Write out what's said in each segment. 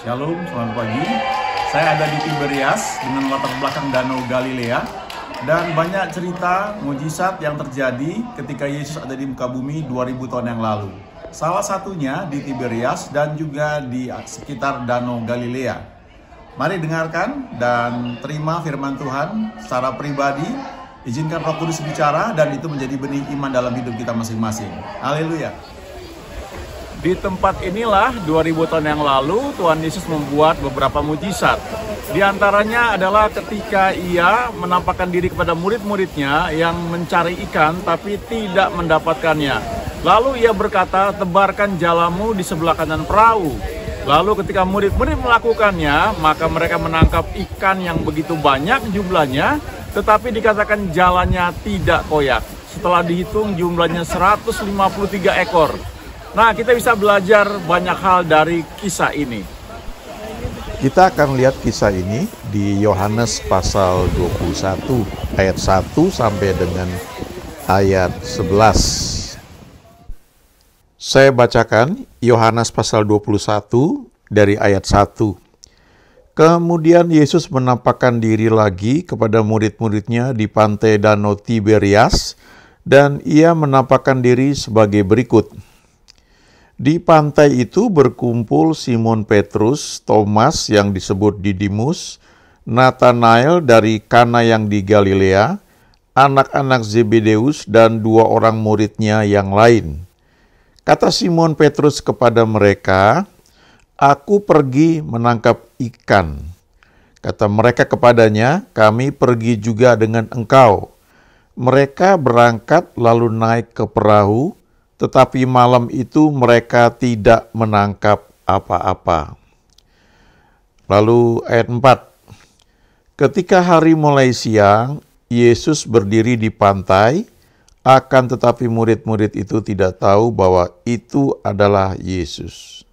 Shalom, selamat pagi. Saya ada di Tiberias dengan latar belakang Danau Galilea dan banyak cerita mujizat yang terjadi ketika Yesus ada di muka bumi 2000 tahun yang lalu. Salah satunya di Tiberias dan juga di sekitar Danau Galilea. Mari dengarkan dan terima firman Tuhan secara pribadi. Izinkan Roh Kudus bicara dan itu menjadi benih iman dalam hidup kita masing-masing. Haleluya. -masing. Di tempat inilah 2000 tahun yang lalu Tuhan Yesus membuat beberapa mujizat. Di antaranya adalah ketika ia menampakkan diri kepada murid-muridnya yang mencari ikan tapi tidak mendapatkannya. Lalu ia berkata, tebarkan jalamu di sebelah kanan perahu. Lalu ketika murid-murid melakukannya, maka mereka menangkap ikan yang begitu banyak jumlahnya, tetapi dikatakan jalannya tidak koyak. Setelah dihitung jumlahnya 153 ekor. Nah, kita bisa belajar banyak hal dari kisah ini. Kita akan lihat kisah ini di Yohanes pasal 21 ayat 1 sampai dengan ayat 11. Saya bacakan Yohanes pasal 21 dari ayat 1. Kemudian Yesus menampakkan diri lagi kepada murid-muridnya di pantai Danau Tiberias dan ia menampakkan diri sebagai berikut. Di pantai itu berkumpul Simon Petrus, Thomas yang disebut Didimus, Nathanael dari Kana yang di Galilea, anak-anak Zebedeus dan dua orang muridnya yang lain. Kata Simon Petrus kepada mereka, "Aku pergi menangkap ikan." Kata mereka kepadanya, "Kami pergi juga dengan engkau." Mereka berangkat lalu naik ke perahu tetapi malam itu mereka tidak menangkap apa-apa. Lalu ayat 4. Ketika hari mulai siang, Yesus berdiri di pantai, akan tetapi murid-murid itu tidak tahu bahwa itu adalah Yesus.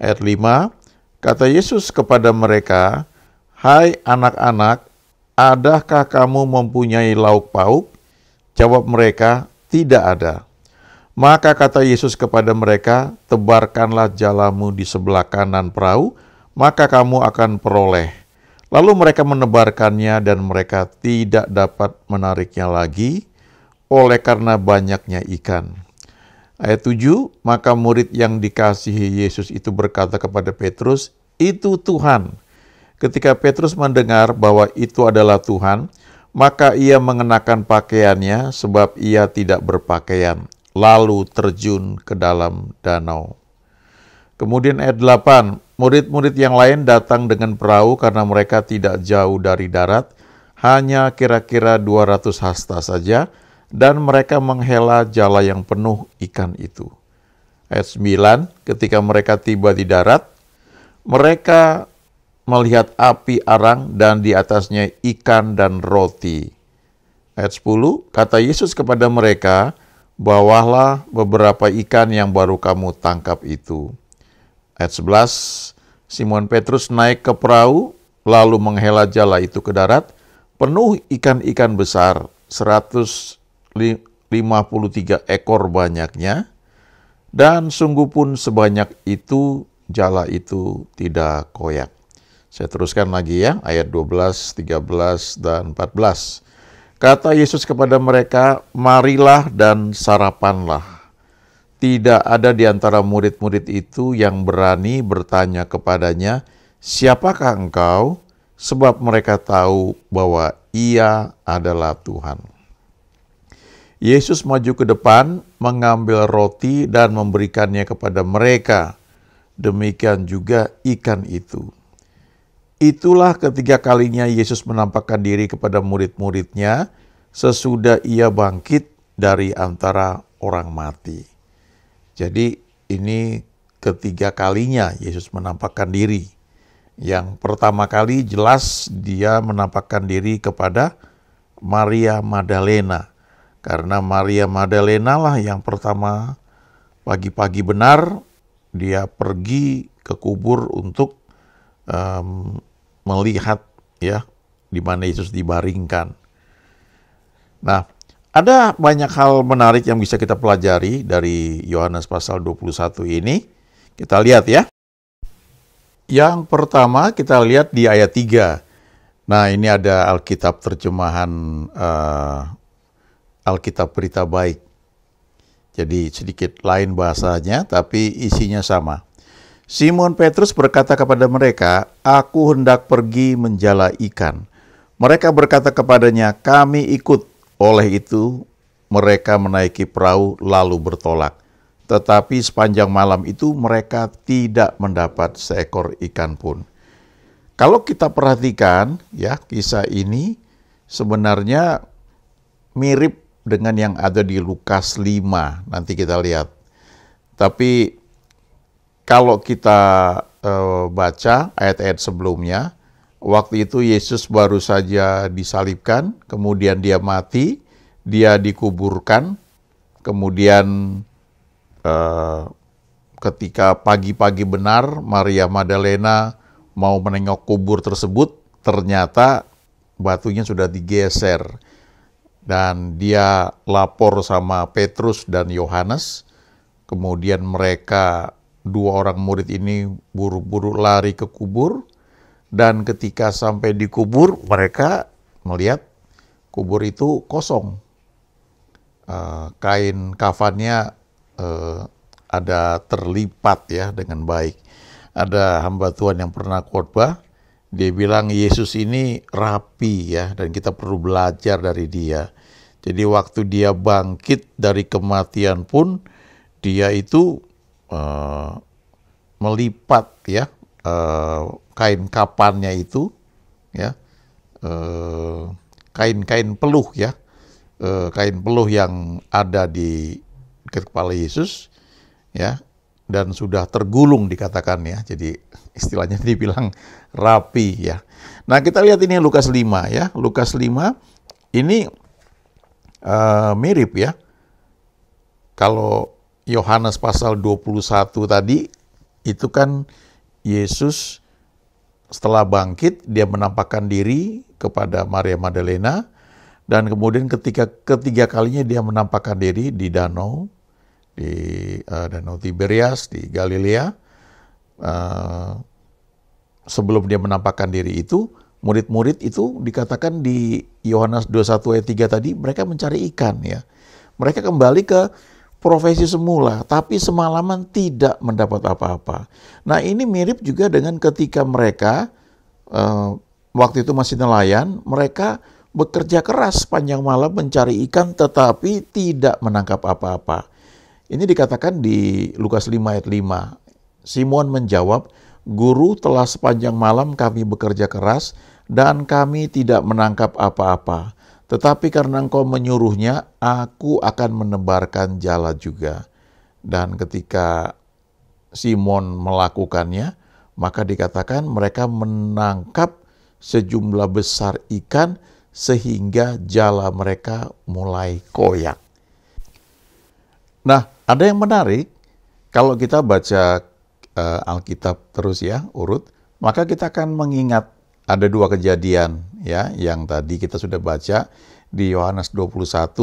Ayat 5, kata Yesus kepada mereka, Hai anak-anak, adakah kamu mempunyai lauk pauk? Jawab mereka, tidak ada. Maka kata Yesus kepada mereka, "Tebarkanlah jalamu di sebelah kanan perahu, maka kamu akan peroleh." Lalu mereka menebarkannya, dan mereka tidak dapat menariknya lagi oleh karena banyaknya ikan. Ayat 7, maka murid yang dikasihi Yesus itu berkata kepada Petrus, "Itu Tuhan." Ketika Petrus mendengar bahwa itu adalah Tuhan, maka ia mengenakan pakaiannya sebab ia tidak berpakaian lalu terjun ke dalam danau. Kemudian ayat 8, murid-murid yang lain datang dengan perahu karena mereka tidak jauh dari darat, hanya kira-kira 200 hasta saja, dan mereka menghela jala yang penuh ikan itu. Ayat 9, ketika mereka tiba di darat, mereka melihat api arang dan di atasnya ikan dan roti. Ayat 10, kata Yesus kepada mereka, Bawalah beberapa ikan yang baru kamu tangkap itu. Ayat 11, Simon Petrus naik ke perahu, lalu menghela jala itu ke darat, penuh ikan-ikan besar, 153 ekor banyaknya, dan sungguh pun sebanyak itu jala itu tidak koyak. Saya teruskan lagi ya, ayat 12, 13, dan 14. Kata Yesus kepada mereka, "Marilah dan sarapanlah." Tidak ada di antara murid-murid itu yang berani bertanya kepadanya, "Siapakah engkau?" sebab mereka tahu bahwa Ia adalah Tuhan. Yesus maju ke depan, mengambil roti dan memberikannya kepada mereka. Demikian juga ikan itu. Itulah ketiga kalinya Yesus menampakkan diri kepada murid-muridnya sesudah ia bangkit dari antara orang mati. Jadi ini ketiga kalinya Yesus menampakkan diri. Yang pertama kali jelas dia menampakkan diri kepada Maria Madalena Karena Maria Madalena lah yang pertama pagi-pagi benar dia pergi ke kubur untuk melihat ya di mana Yesus dibaringkan. Nah, ada banyak hal menarik yang bisa kita pelajari dari Yohanes pasal 21 ini. Kita lihat ya. Yang pertama kita lihat di ayat 3. Nah, ini ada Alkitab terjemahan uh, Alkitab Berita Baik. Jadi sedikit lain bahasanya, tapi isinya sama. Simon Petrus berkata kepada mereka, "Aku hendak pergi menjala ikan." Mereka berkata kepadanya, "Kami ikut." Oleh itu, mereka menaiki perahu lalu bertolak. Tetapi sepanjang malam itu mereka tidak mendapat seekor ikan pun. Kalau kita perhatikan, ya, kisah ini sebenarnya mirip dengan yang ada di Lukas 5. Nanti kita lihat. Tapi kalau kita uh, baca ayat-ayat sebelumnya, waktu itu Yesus baru saja disalibkan, kemudian dia mati, dia dikuburkan, kemudian uh, ketika pagi-pagi benar Maria Magdalena mau menengok kubur tersebut, ternyata batunya sudah digeser. Dan dia lapor sama Petrus dan Yohanes, kemudian mereka dua orang murid ini buru-buru lari ke kubur dan ketika sampai di kubur mereka melihat kubur itu kosong. Uh, kain kafannya uh, ada terlipat ya dengan baik. Ada hamba Tuhan yang pernah khotbah, dia bilang Yesus ini rapi ya dan kita perlu belajar dari dia. Jadi waktu dia bangkit dari kematian pun dia itu Eh, melipat ya uh, kain kapannya itu ya kain eh, kain-kain peluh ya kain peluh yang ada di dekat kepala Yesus ya dan sudah tergulung dikatakan ya. Jadi istilahnya dibilang rapi ya. Nah, kita lihat ini Lukas 5 ya. Lukas 5 ini uh, mirip ya. Kalau Yohanes pasal 21 tadi itu kan Yesus setelah bangkit dia menampakkan diri kepada Maria Magdalena dan kemudian ketika ketiga kalinya dia menampakkan diri di danau di uh, danau Tiberias di Galilea uh, sebelum dia menampakkan diri itu murid-murid itu dikatakan di Yohanes 21 ayat 3 tadi mereka mencari ikan ya mereka kembali ke profesi semula, tapi semalaman tidak mendapat apa-apa. Nah, ini mirip juga dengan ketika mereka uh, waktu itu masih nelayan, mereka bekerja keras panjang malam mencari ikan tetapi tidak menangkap apa-apa. Ini dikatakan di Lukas 5 ayat 5. Simon menjawab, "Guru telah sepanjang malam kami bekerja keras dan kami tidak menangkap apa-apa." Tetapi karena engkau menyuruhnya, aku akan menebarkan jala juga. Dan ketika Simon melakukannya, maka dikatakan mereka menangkap sejumlah besar ikan sehingga jala mereka mulai koyak. Nah, ada yang menarik kalau kita baca uh, Alkitab terus ya, urut, maka kita akan mengingat ada dua kejadian ya yang tadi kita sudah baca di Yohanes 21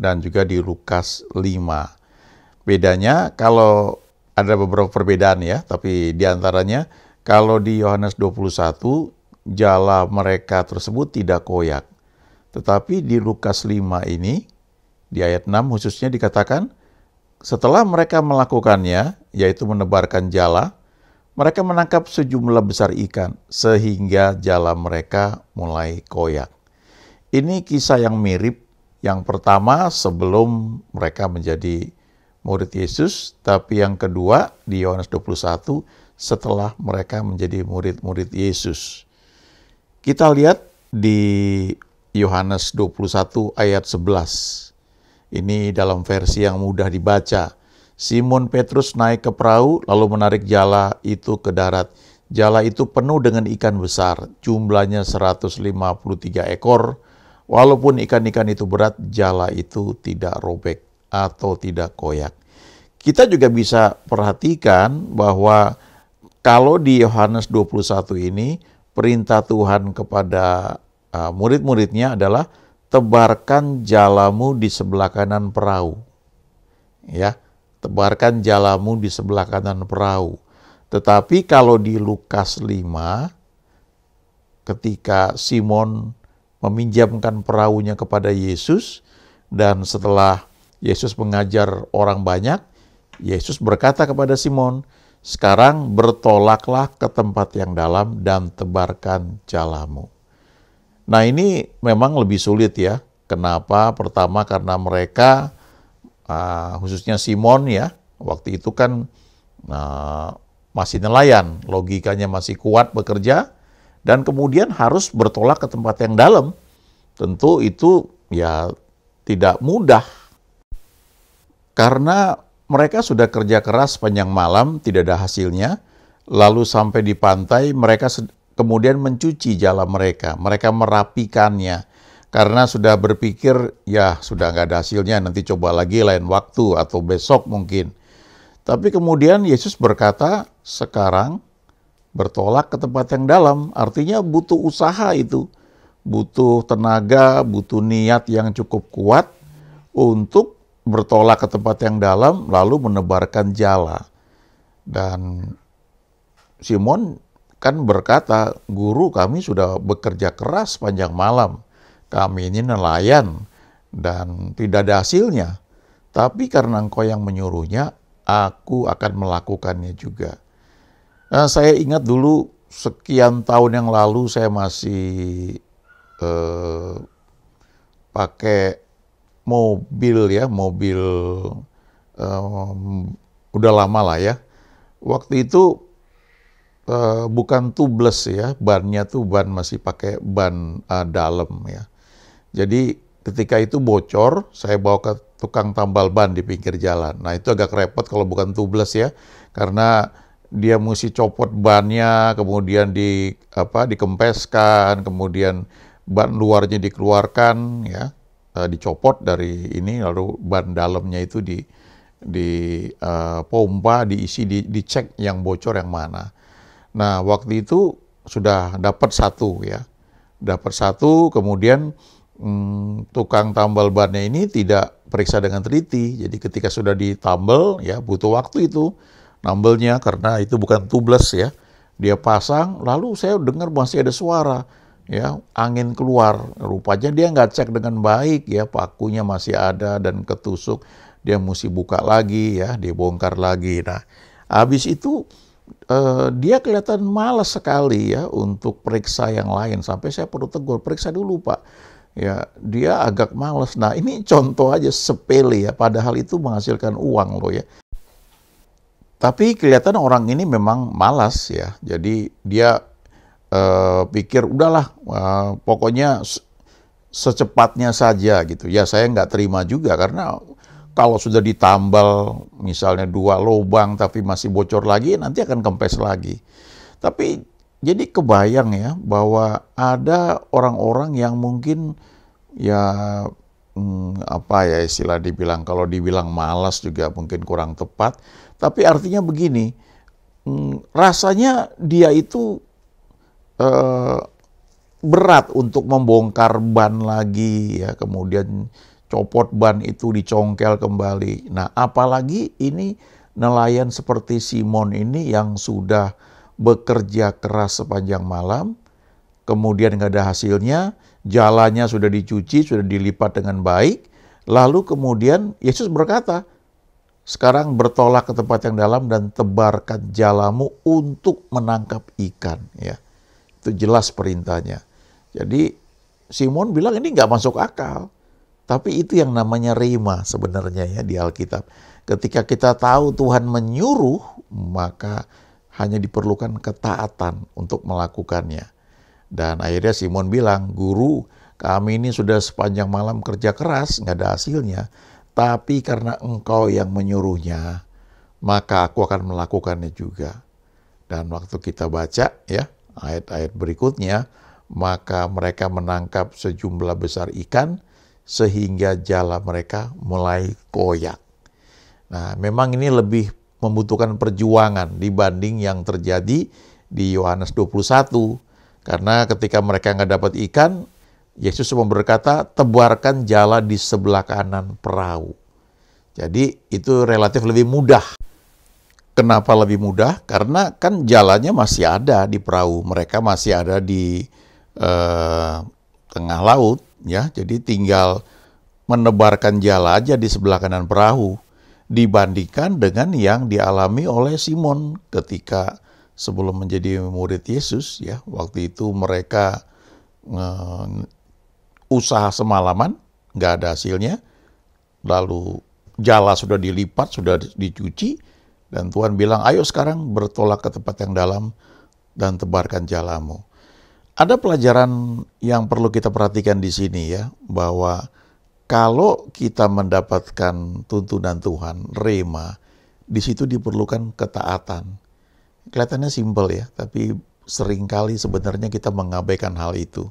dan juga di Lukas 5. Bedanya kalau ada beberapa perbedaan ya, tapi di antaranya kalau di Yohanes 21 jala mereka tersebut tidak koyak. Tetapi di Lukas 5 ini di ayat 6 khususnya dikatakan setelah mereka melakukannya yaitu menebarkan jala mereka menangkap sejumlah besar ikan, sehingga jala mereka mulai koyak. Ini kisah yang mirip yang pertama sebelum mereka menjadi murid Yesus, tapi yang kedua di Yohanes 21 setelah mereka menjadi murid-murid Yesus. Kita lihat di Yohanes 21 ayat 11. Ini dalam versi yang mudah dibaca Simon Petrus naik ke perahu lalu menarik jala itu ke darat. Jala itu penuh dengan ikan besar, jumlahnya 153 ekor. Walaupun ikan-ikan itu berat, jala itu tidak robek atau tidak koyak. Kita juga bisa perhatikan bahwa kalau di Yohanes 21 ini perintah Tuhan kepada uh, murid-muridnya adalah tebarkan jalamu di sebelah kanan perahu. Ya tebarkan jalamu di sebelah kanan perahu. Tetapi kalau di Lukas 5, ketika Simon meminjamkan perahunya kepada Yesus, dan setelah Yesus mengajar orang banyak, Yesus berkata kepada Simon, sekarang bertolaklah ke tempat yang dalam dan tebarkan jalamu. Nah ini memang lebih sulit ya. Kenapa? Pertama karena mereka uh, khususnya Simon ya, waktu itu kan uh, masih nelayan, logikanya masih kuat bekerja, dan kemudian harus bertolak ke tempat yang dalam. Tentu itu ya tidak mudah, karena mereka sudah kerja keras panjang malam, tidak ada hasilnya, lalu sampai di pantai mereka kemudian mencuci jala mereka, mereka merapikannya, karena sudah berpikir ya sudah nggak ada hasilnya nanti coba lagi lain waktu atau besok mungkin. Tapi kemudian Yesus berkata sekarang bertolak ke tempat yang dalam artinya butuh usaha itu, butuh tenaga, butuh niat yang cukup kuat untuk bertolak ke tempat yang dalam lalu menebarkan jala. Dan Simon kan berkata, "Guru, kami sudah bekerja keras panjang malam." Kami ini nelayan dan tidak ada hasilnya. Tapi karena engkau yang menyuruhnya, aku akan melakukannya juga. Nah, saya ingat dulu sekian tahun yang lalu saya masih eh, pakai mobil ya, mobil eh, udah lama lah ya. Waktu itu eh, bukan tubeless ya, bannya tuh ban masih pakai ban eh, dalam ya. Jadi ketika itu bocor, saya bawa ke tukang tambal ban di pinggir jalan. Nah itu agak repot kalau bukan tubeless ya, karena dia mesti copot bannya, kemudian di apa dikempeskan, kemudian ban luarnya dikeluarkan ya, eh, dicopot dari ini lalu ban dalamnya itu di di uh, pompa diisi di, dicek yang bocor yang mana. Nah waktu itu sudah dapat satu ya, dapat satu kemudian hmm, tukang tambal bannya ini tidak periksa dengan teliti. Jadi ketika sudah ditambal, ya butuh waktu itu nambelnya karena itu bukan tubeless ya. Dia pasang, lalu saya dengar masih ada suara, ya angin keluar. Rupanya dia nggak cek dengan baik ya, pakunya masih ada dan ketusuk. Dia mesti buka lagi ya, dibongkar lagi. Nah, habis itu eh, dia kelihatan malas sekali ya untuk periksa yang lain. Sampai saya perlu tegur, periksa dulu pak ya dia agak males. Nah ini contoh aja sepele ya, padahal itu menghasilkan uang loh ya. Tapi kelihatan orang ini memang malas ya, jadi dia eh, pikir udahlah eh, pokoknya secepatnya saja gitu. Ya saya nggak terima juga karena kalau sudah ditambal misalnya dua lubang tapi masih bocor lagi nanti akan kempes lagi. Tapi jadi kebayang ya bahwa ada orang-orang yang mungkin ya hmm, apa ya istilah dibilang kalau dibilang malas juga mungkin kurang tepat, tapi artinya begini, hmm, rasanya dia itu eh, berat untuk membongkar ban lagi ya, kemudian copot ban itu dicongkel kembali. Nah, apalagi ini nelayan seperti Simon ini yang sudah bekerja keras sepanjang malam, kemudian nggak ada hasilnya, jalannya sudah dicuci, sudah dilipat dengan baik, lalu kemudian Yesus berkata, sekarang bertolak ke tempat yang dalam dan tebarkan jalamu untuk menangkap ikan. Ya, itu jelas perintahnya. Jadi Simon bilang ini nggak masuk akal. Tapi itu yang namanya rima sebenarnya ya di Alkitab. Ketika kita tahu Tuhan menyuruh, maka hanya diperlukan ketaatan untuk melakukannya. Dan akhirnya Simon bilang, Guru, kami ini sudah sepanjang malam kerja keras, nggak ada hasilnya. Tapi karena engkau yang menyuruhnya, maka aku akan melakukannya juga. Dan waktu kita baca ya ayat-ayat berikutnya, maka mereka menangkap sejumlah besar ikan sehingga jala mereka mulai koyak. Nah, memang ini lebih membutuhkan perjuangan dibanding yang terjadi di Yohanes 21. Karena ketika mereka nggak dapat ikan, Yesus cuma berkata, tebarkan jala di sebelah kanan perahu. Jadi itu relatif lebih mudah. Kenapa lebih mudah? Karena kan jalannya masih ada di perahu. Mereka masih ada di eh, tengah laut. ya. Jadi tinggal menebarkan jala aja di sebelah kanan perahu dibandingkan dengan yang dialami oleh Simon ketika sebelum menjadi murid Yesus ya waktu itu mereka uh, usaha semalaman nggak ada hasilnya lalu jala sudah dilipat sudah dicuci dan Tuhan bilang ayo sekarang bertolak ke tempat yang dalam dan tebarkan jalamu ada pelajaran yang perlu kita perhatikan di sini ya bahwa kalau kita mendapatkan tuntunan Tuhan, rema, di situ diperlukan ketaatan. Kelihatannya simpel ya, tapi seringkali sebenarnya kita mengabaikan hal itu.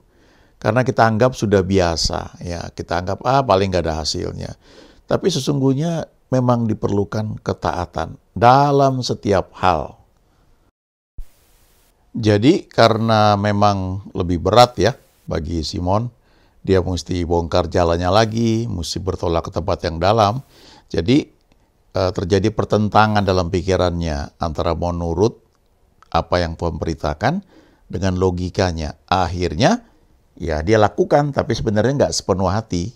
Karena kita anggap sudah biasa, ya kita anggap ah paling gak ada hasilnya. Tapi sesungguhnya memang diperlukan ketaatan dalam setiap hal. Jadi karena memang lebih berat ya bagi Simon, dia mesti bongkar jalannya lagi, mesti bertolak ke tempat yang dalam. Jadi eh, terjadi pertentangan dalam pikirannya antara mau nurut apa yang pemberitakan dengan logikanya. Akhirnya ya dia lakukan tapi sebenarnya nggak sepenuh hati.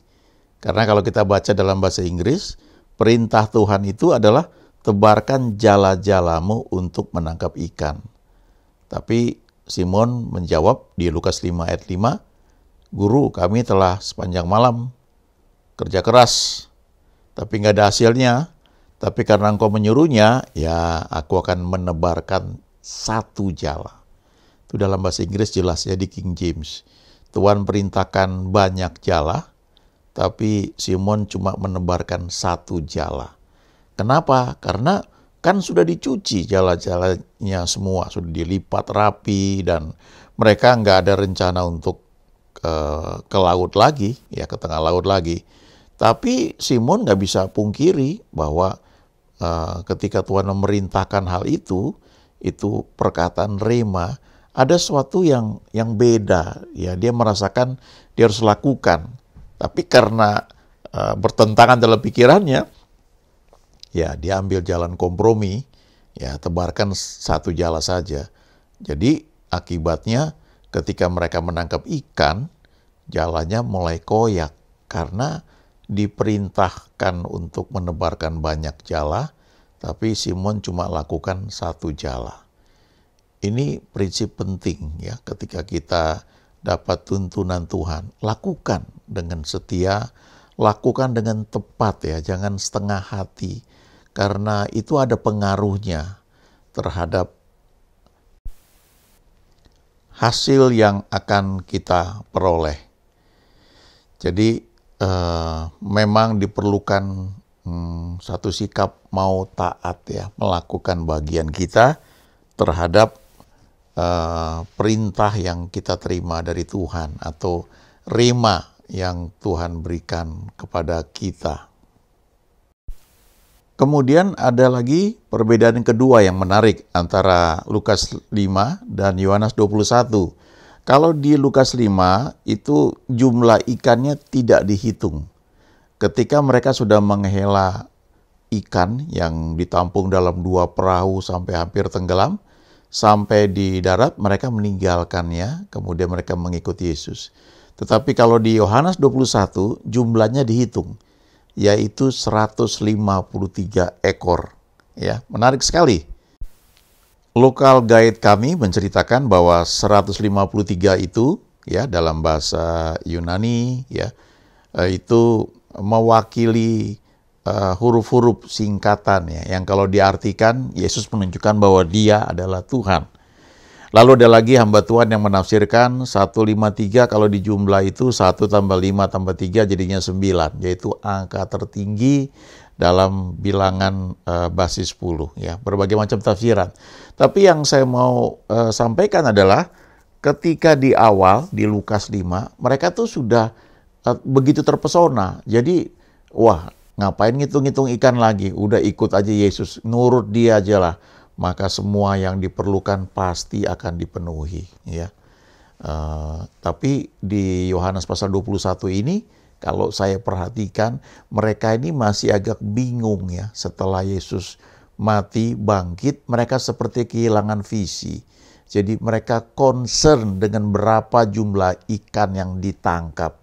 Karena kalau kita baca dalam bahasa Inggris, perintah Tuhan itu adalah tebarkan jala-jalamu untuk menangkap ikan. Tapi Simon menjawab di Lukas 5 ayat 5, Guru, kami telah sepanjang malam kerja keras, tapi nggak ada hasilnya. Tapi karena engkau menyuruhnya, ya aku akan menebarkan satu jala. Itu dalam bahasa Inggris jelas ya di King James. Tuhan perintahkan banyak jala, tapi Simon cuma menebarkan satu jala. Kenapa? Karena kan sudah dicuci jala-jalanya semua, sudah dilipat rapi dan mereka nggak ada rencana untuk ke, eh, ke laut lagi, ya ke tengah laut lagi. Tapi Simon nggak bisa pungkiri bahwa uh, ketika Tuhan memerintahkan hal itu, itu perkataan rema, ada sesuatu yang yang beda. Ya dia merasakan dia harus lakukan. Tapi karena uh, bertentangan dalam pikirannya, ya dia ambil jalan kompromi, ya tebarkan satu jala saja. Jadi akibatnya Ketika mereka menangkap ikan, jalannya mulai koyak karena diperintahkan untuk menebarkan banyak jala, tapi Simon cuma lakukan satu jala. Ini prinsip penting ya ketika kita dapat tuntunan Tuhan, lakukan dengan setia, lakukan dengan tepat ya, jangan setengah hati karena itu ada pengaruhnya terhadap hasil yang akan kita peroleh. Jadi eh, memang diperlukan hmm, satu sikap mau taat ya, melakukan bagian kita terhadap eh, perintah yang kita terima dari Tuhan atau rima yang Tuhan berikan kepada kita. Kemudian ada lagi perbedaan yang kedua yang menarik antara Lukas 5 dan Yohanes 21. Kalau di Lukas 5 itu jumlah ikannya tidak dihitung. Ketika mereka sudah menghela ikan yang ditampung dalam dua perahu sampai hampir tenggelam, sampai di darat mereka meninggalkannya, kemudian mereka mengikuti Yesus. Tetapi kalau di Yohanes 21 jumlahnya dihitung yaitu 153 ekor. Ya, menarik sekali. Lokal guide kami menceritakan bahwa 153 itu ya dalam bahasa Yunani ya eh, itu mewakili huruf eh, huruf-huruf singkatan ya yang kalau diartikan Yesus menunjukkan bahwa dia adalah Tuhan. Lalu ada lagi hamba Tuhan yang menafsirkan 153 kalau di jumlah itu 1 tambah 5 tambah 3 jadinya 9, yaitu angka tertinggi dalam bilangan uh, basis 10 ya, berbagai macam tafsiran. Tapi yang saya mau uh, sampaikan adalah ketika di awal di Lukas 5 mereka tuh sudah uh, begitu terpesona. Jadi wah, ngapain ngitung-ngitung ikan lagi? Udah ikut aja Yesus, nurut dia aja lah maka semua yang diperlukan pasti akan dipenuhi ya. Uh, tapi di Yohanes pasal 21 ini kalau saya perhatikan mereka ini masih agak bingung ya setelah Yesus mati bangkit mereka seperti kehilangan visi. Jadi mereka concern dengan berapa jumlah ikan yang ditangkap.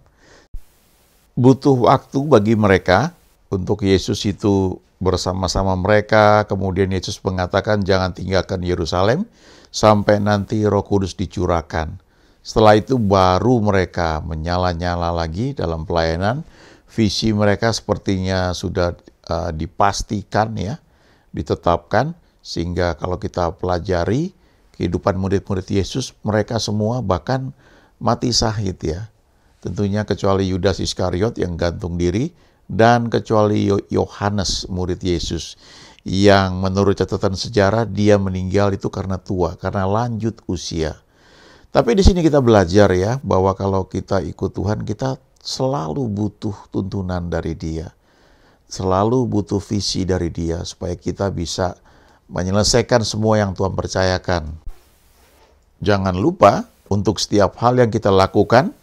Butuh waktu bagi mereka untuk Yesus itu bersama-sama mereka. Kemudian Yesus mengatakan, "Jangan tinggalkan Yerusalem sampai nanti Roh Kudus dicurahkan." Setelah itu baru mereka menyala-nyala lagi dalam pelayanan. Visi mereka sepertinya sudah uh, dipastikan ya, ditetapkan sehingga kalau kita pelajari kehidupan murid-murid Yesus, mereka semua bahkan mati sahid ya. Tentunya kecuali Yudas Iskariot yang gantung diri, dan kecuali Yohanes murid Yesus yang menurut catatan sejarah dia meninggal itu karena tua, karena lanjut usia. Tapi di sini kita belajar ya bahwa kalau kita ikut Tuhan kita selalu butuh tuntunan dari Dia. Selalu butuh visi dari Dia supaya kita bisa menyelesaikan semua yang Tuhan percayakan. Jangan lupa untuk setiap hal yang kita lakukan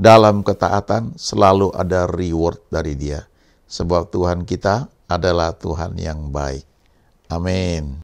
dalam ketaatan selalu ada reward dari Dia sebab Tuhan kita adalah Tuhan yang baik. Amin.